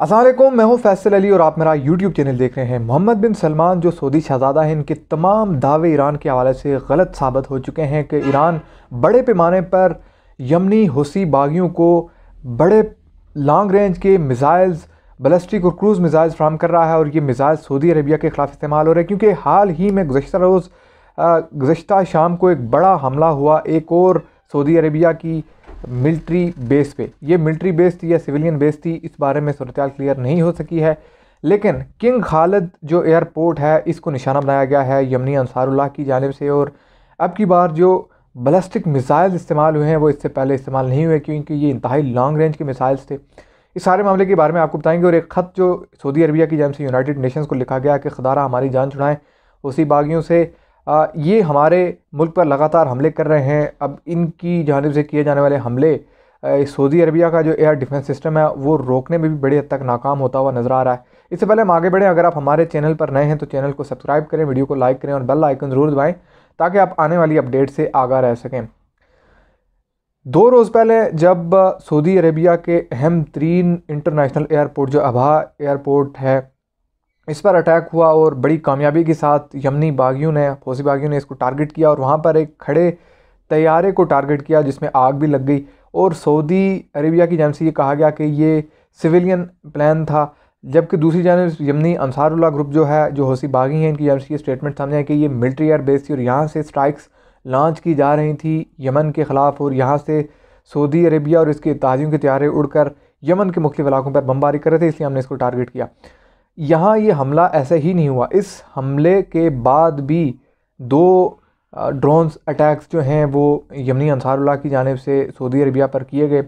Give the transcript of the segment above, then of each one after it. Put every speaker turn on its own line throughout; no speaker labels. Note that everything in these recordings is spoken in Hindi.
असलम मैं हूँ फैसल अली और आप मेरा यूट्यूब चैनल देख रहे हैं मोहम्मद बिन सलमान जो सऊदी शहजादा हैं इनके तमाम दावे ईरान के हवाले से गलत साबित हो चुके हैं कि ईरान बड़े पैमाने पर यमनी हुसी बागियों को बड़े लॉन्ग रेंज के मिज़ाइल्स बलस्टिक और क्रूज़ मिज़ाइल फ्राहम कर रहा है और ये मिज़ाइल सऊदी अरबिया के ख़िलाफ़ इस्तेमाल हो रहे हैं क्योंकि हाल ही में गुजशत रोज़ गुजशत शाम को एक बड़ा हमला हुआ एक और सऊदी अरबिया की मिलिट्री बेस पे ये मिलिट्री बेस थी या सिविलियन बेस थी इस बारे में सूरत क्लियर नहीं हो सकी है लेकिन किंग खालद जो एयरपोर्ट है इसको निशाना बनाया गया है यमनी अंसारुल्लाह की जानब से और अब की बार जो बलस्टिक मिसाइल इस्तेमाल हुए हैं वो इससे पहले इस्तेमाल नहीं हुए क्योंकि ये इंतहाई लॉन्ग रेंज के मिसाइल्स थे इस सारे मामले के बारे में आपको बताएंगे और एक ख़त जो सऊदी अरबिया की जानब से यूनाइटेड नेशंस को लिखा गया कि खदारा हमारी जान छुड़ाएं उसी बागियों से ये हमारे मुल्क पर लगातार हमले कर रहे हैं अब इनकी जानब से किए जाने वाले हमले सऊदी अरबिया का जो एयर डिफेंस सिस्टम है वो रोकने में भी बड़ी हद तक नाकाम होता हुआ नज़र आ रहा है इससे पहले हम आगे बढ़ें अगर आप हमारे चैनल पर नए हैं तो चैनल को सब्सक्राइब करें वीडियो को लाइक करें और बेल आइकन ज़रूर दबाएँ ताकि आप आने वाली अपडेट से आगा रह सकें दो रोज़ पहले जब सऊदी अरबिया के अहम तरीन इंटरनेशनल एयरपोर्ट जो अबहा एयरपोर्ट है इस पर अटैक हुआ और बड़ी कामयाबी के साथ यमनी बागियों ने फौजी बागियों ने इसको टारगेट किया और वहाँ पर एक खड़े तैयारे को टारगेट किया जिसमें आग भी लग गई और सऊदी अरेबिया की जानब से ये कहा गया कि ये सिविलियन प्लान था जबकि दूसरी जानब यमनी अंसारुल्ला ग्रुप जो है जो हौसी बागी हैं इनकी जानब से ये स्टेटमेंट सामने आया कि ये मिलिट्री एयर बेस थी और यहाँ से स्ट्राइक्स लॉन्च की जा रही थी यमन के ख़िलाफ़ और यहाँ से सऊदी अरेबिया और इसके ताजियों के तैयारे उड़कर यमन के मुख्तु इलाकों पर बमबारी कर रहे थे इसलिए हमने इसको टारगेट किया यहाँ ये हमला ऐसे ही नहीं हुआ इस हमले के बाद भी दो ड्रोन्स अटैक्स जो हैं वो यमनी अंसारुल्ला की जानब से सऊदी अरबिया पर किए गए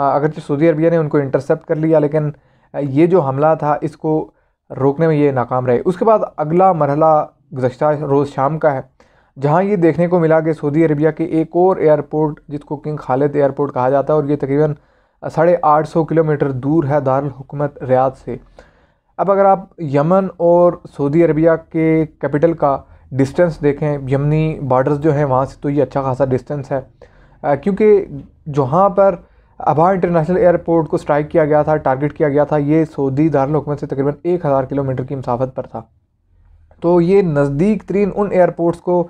अगरचे सऊदी अरबिया ने उनको इंटरसेप्ट कर लिया लेकिन ये जो हमला था इसको रोकने में ये नाकाम रहे उसके बाद अगला मरहला गुजशत रोज़ शाम का है जहाँ ये देखने को मिला कि सऊदी अरबिया के एक और एयरपोर्ट जिसको किंग खालिद एयरपोर्ट कहा जाता है और ये तकरीबन साढ़े आठ सौ किलोमीटर दूर है दारकूमत रियाद से अब अगर आप यमन और सऊदी अरबिया के कैपिटल का डिस्टेंस देखें यमनी बॉर्डर्स जो हैं वहाँ से तो ये अच्छा खासा डिस्टेंस है क्योंकि जहाँ पर अबा इंटरनेशनल एयरपोर्ट को स्ट्राइक किया गया था टारगेट किया गया था ये सऊदी दारकूमत से तकरीबन एक हज़ार किलोमीटर की मसाफत पर था तो ये नज़दीक तरीन उन एयरपोर्ट्स को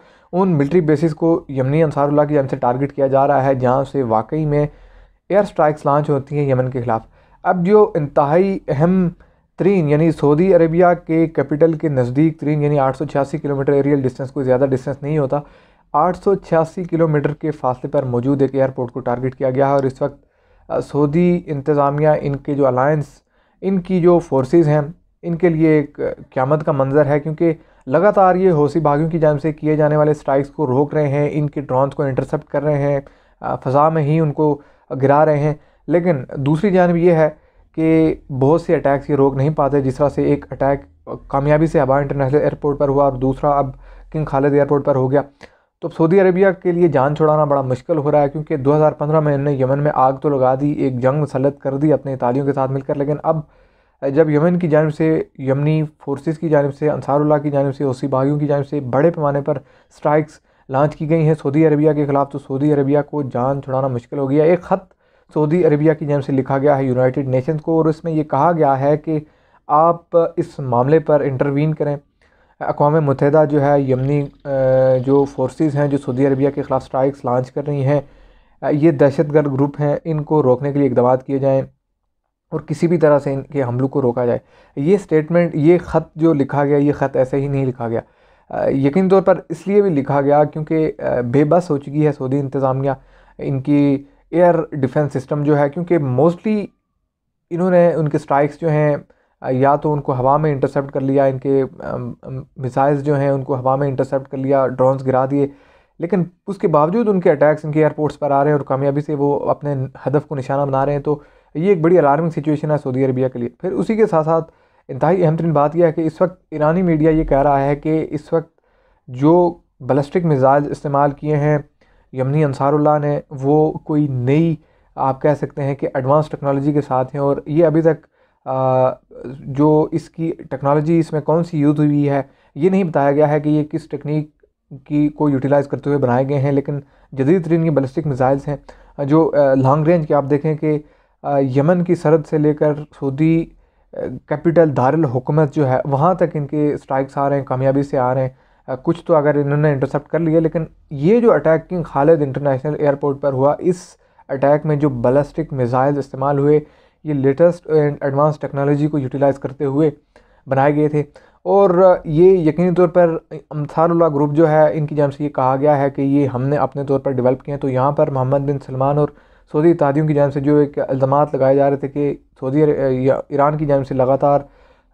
उन मिलिट्री बेसिस को यमनी अंसारुल्ला की जान से टारगेट किया जा रहा है जहाँ से वाकई में एयर स्ट्राइक्स लॉन्च होती हैं यमन के ख़िलाफ़ अब जो इंतहाई अहम तरीन यानी सऊदी अरेबिया के कैपिटल के नज़दीक त्रीन यानी 886 किलोमीटर एरियल डिस्टेंस कोई ज़्यादा डिस्टेंस नहीं होता 886 किलोमीटर के फासले पर मौजूद एक एयरपोर्ट को टारगेट किया गया है और इस वक्त सऊदी इंतज़ामिया इनके जो अलायंस इनकी जो फोर्सेस हैं इनके लिए एक क्यामत का मंजर है क्योंकि लगातार ये हौसी भागियों की जानब से किए जाने वाले स्ट्राइक्स को रोक रहे हैं इनके ड्रोन्स को इंटरसेप्ट कर रहे हैं फ़ज़ा में ही उनको गिरा रहे हैं लेकिन दूसरी जानब यह है कि बहुत से अटैक्स ये रोक नहीं पाते जिस तरह से एक अटैक कामयाबी से अबा इंटरनेशनल एयरपोर्ट पर हुआ और दूसरा अब किंग खालिद एयरपोर्ट पर हो गया तो सऊदी अरबिया के लिए जान छुड़ाना बड़ा मुश्किल हो रहा है क्योंकि 2015 में इन्होंने यमन में आग तो लगा दी एक जंग मुसलत कर दी अपने इतालियों के साथ मिलकर लेकिन अब जब यमन की जानब से यमनी फोर्सेस की जानब से अंसारुल्ला की जानब से उसी बागियों की जानब से बड़े पैमाने पर स्ट्राइक्स लॉन्च की गई हैं सऊदी अरबिया के ख़िलाफ़ तो सऊदी अरबिया को जान छुड़ाना मुश्किल हो गया एक ख़त सऊदी अरबिया की जानब से लिखा गया है यूनाइटेड नेशंस को और इसमें यह कहा गया है कि आप इस मामले पर इंटरवीन करें अकवा मुतहदा जो है यमनी जो फोर्सेस हैं जो सऊदी अरबिया के ख़िलाफ़ स्ट्राइक्स लॉन्च कर रही हैं ये दहशत गर्द ग्रुप हैं इनको रोकने के लिए इकदाम किए जाएँ और किसी भी तरह से इनके हमलों को रोका जाए ये स्टेटमेंट ये ख़त जो लिखा गया ये ख़त ऐसे ही नहीं लिखा गया यकीन तौर पर इसलिए भी लिखा गया क्योंकि बेबस हो चुकी है सऊदी इंतज़ामिया इनकी एयर डिफेंस सिस्टम जो है क्योंकि मोस्टली इन्होंने उनके स्ट्राइक्स जो हैं या तो उनको हवा में इंटरसेप्ट कर लिया इनके मिसाइल्स जो हैं उनको हवा में इंटरसेप्ट कर लिया ड्रोन्स गिरा दिए लेकिन उसके बावजूद उनके अटैक्स इनके एयरपोर्ट्स पर आ रहे हैं और कामयाबी से वो अपने हदफ को निशाना बना रहे हैं तो ये एक बड़ी अलार्मिंग सिचुएशन है सऊदी अरबिया के लिए फिर उसी के साथ साथ इंतहाई अहम तरीन बात यह है कि इस वक्त ईरानी मीडिया ये कह रहा है कि इस वक्त जो बलस्टिक मिज़ाइल इस्तेमाल किए हैं यमनी अंसारुल्ला ने वो कोई नई आप कह सकते हैं कि एडवांस टेक्नोलॉजी के साथ हैं और ये अभी तक आ, जो इसकी टेक्नोलॉजी इसमें कौन सी यूज़ हुई है ये नहीं बताया गया है कि ये किस टेक्निक की को यूटिलाइज़ करते हुए बनाए गए हैं लेकिन जदीद तरीन ये बलिस्टिक मिज़ाइल्स हैं जो लॉन्ग रेंज के आप देखें कि यमन की सरहद से लेकर सऊदी कैपिटल दारुल हुकूमत जो है वहाँ तक इनके स्ट्राइक्स आ रहे हैं कामयाबी से आ रहे हैं कुछ तो अगर इन्होंने इंटरसेप्ट कर लिया लेकिन ये जो अटैकिंग खालिद इंटरनेशनल एयरपोर्ट पर हुआ इस अटैक में जो बलस्टिक मिज़ाइल इस्तेमाल हुए ये लेटेस्ट एंड एडवांस टेक्नोलॉजी को यूटिलाइज़ करते हुए बनाए गए थे और ये यकीनी तौर पर अमसारुल्ला ग्रुप जो है इनकी जानब से ये कहा गया है कि ये हमने अपने तौर पर डेवलप किए हैं तो यहाँ पर मोहम्मद बिन सलमान और सऊदी इतिहादियों की जानब से जो एक इल्ज़ाम लगाए जा रहे थे कि सऊदी ईरान की जानब से लगातार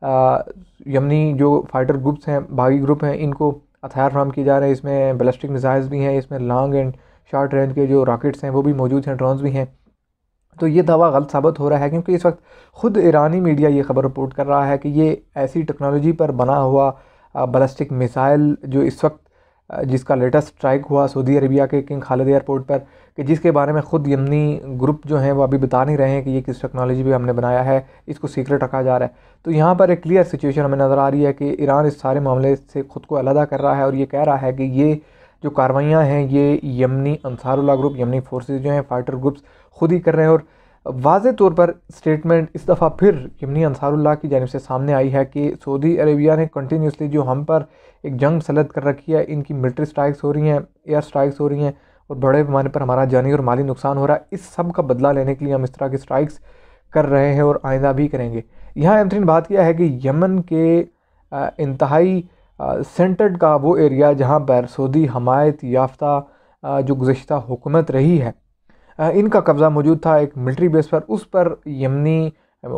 यमनी जो फाइटर ग्रुप्स हैं बागी ग्रुप हैं इनको हथियार फ्राहम किए जा रहे हैं इसमें बेलस्टिक मिसाइल्स भी हैं इसमें लॉन्ग एंड शार्ट रेंज के जो रॉकेट्स हैं वो भी मौजूद हैं ड्रोन्स भी हैं तो ये दावा गलत साबित हो रहा है क्योंकि इस वक्त ख़ुद ईरानी मीडिया ये खबर रिपोर्ट कर रहा है कि ये ऐसी टेक्नोलॉजी पर बना हुआ बलस्टिक मिसाइल जो इस वक्त जिसका लेटेस्ट स्ट्राइक हुआ सऊदी अरबिया के किंग खालिद एयरपोर्ट पर कि जिसके बारे में ख़ुद यमनी ग्रुप जो हैं वो अभी बता नहीं रहे हैं कि ये किस टेक्नोलॉजी पे हमने बनाया है इसको सीक्रेट रखा जा रहा है तो यहाँ पर एक क्लियर सिचुएशन हमें नज़र आ रही है कि ईरान इस सारे मामले से ख़ुद को अलहदा कर रहा है और ये कह रहा है कि ये जो कार्रवाइयाँ हैं ये Yemeni Ansarullah group Yemeni forces जो हैं फाइटर ग्रुप्स खुद ही कर रहे हैं और वाज तौर पर स्टेटमेंट इस दफ़ा फिर यमनी अंसारुल्लाह की जानब से सामने आई है कि सऊदी अरेबिया ने कंटिन्यूसली जो हम पर एक जंग सलत कर रखी है इनकी मिलिट्री स्ट्राइक्स हो रही हैं एयर स्ट्राइक्स हो रही हैं और बड़े पैमाने पर हमारा जानी और माली नुकसान हो रहा है इस सब का बदला लेने के लिए हम इस तरह की स्ट्राइक्स कर रहे हैं और आइंदा भी करेंगे यहाँ एमथ्रीन बात किया है कि यमन के इंतहाई सेंटर्ड का वो एरिया जहाँ पर सऊदी हमायत याफ्ता जो गुज्त हुकूमत रही है इनका कब्ज़ा मौजूद था एक मिलिट्री बेस पर उस पर यमनी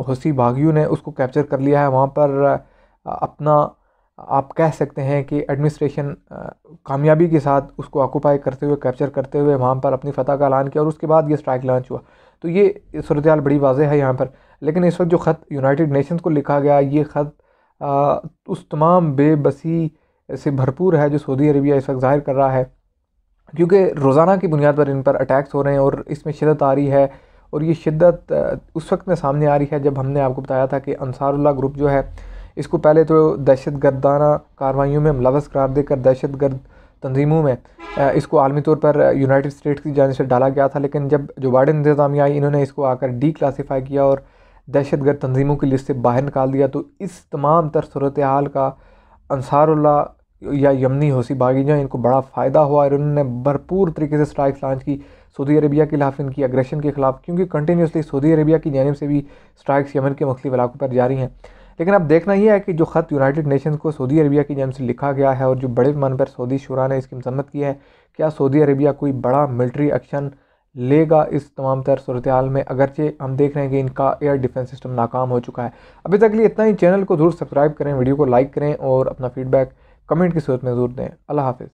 हसी बागियों ने उसको कैप्चर कर लिया है वहाँ पर अपना आप कह सकते हैं कि एडमिनिस्ट्रेशन कामयाबी के साथ उसको ऑक्यूपाई करते हुए कैप्चर करते हुए वहाँ पर अपनी फतह का ऐलान किया और उसके बाद ये स्ट्राइक लॉन्च हुआ तो ये सूरत बड़ी वाजह है यहाँ पर लेकिन इस वक्त जो ख़त यूनाइटेड नेशंस को लिखा गया ये ख़त उस तमाम बेबसी से भरपूर है जो सऊदी अरबिया इस वक्त ज़ाहिर कर रहा है क्योंकि रोज़ाना की बुनियाद पर इन पर अटैक्स हो रहे हैं और इसमें शिदत आ रही है और ये शिद्दत उस वक्त में सामने आ रही है जब हमने आपको बताया था कि अनसारुल्ला ग्रुप जो है इसको पहले तो दहशत गर्दाना कार्रवाइयों में मुलवस करार देकर दहशत गर्द तंजीमों में इसको आलमी तौर पर यूनाइटेड स्टेट्स की जानब से डाला गया था लेकिन जब जो बाइडन इंतजामिया आई इन्होंने इसको आकर डी क्लासीफाई किया और दहशत गर्द तंजीमों की लिस्ट से बाहर निकाल दिया तो इस तमाम तर सूरत हाल का अनसारुल्ला या यमनी होसी बागीजा इनको बड़ा फ़ायदा हुआ और इन्होंने भरपूर तरीके से स्ट्राइक्स लॉन्च की सऊदी अरबिया के खिलाफ इनकी अग्रेशन के खिलाफ क्योंकि कंटिन्यूसली सऊदी अरबिया की जानब से भी स्ट्राइक्स यमन के मुख्तु इलाकों पर जारी हैं लेकिन अब देखना यह है कि जो ख़त यूनाइटेड नेशंस को सऊदी अरबिया की जानब से लिखा गया है और जो बड़े पैमाने पर सऊदी शुरा ने इसकी मसम्मत की है क्या सऊदी अरबिया कोई बड़ा मिलिट्री एक्शन लेगा इस तमाम तर सूरत हाल में अगरचे हम देख रहे हैं कि इनका एयर डिफेंस सिस्टम नाकाम हो चुका है अभी तक लिए इतना ही चैनल को ज़रूर सब्सक्राइब करें वीडियो को लाइक करें और अपना फीडबैक कमेंट की सूरत में ज़रूर दें अल्लाह हाफिज़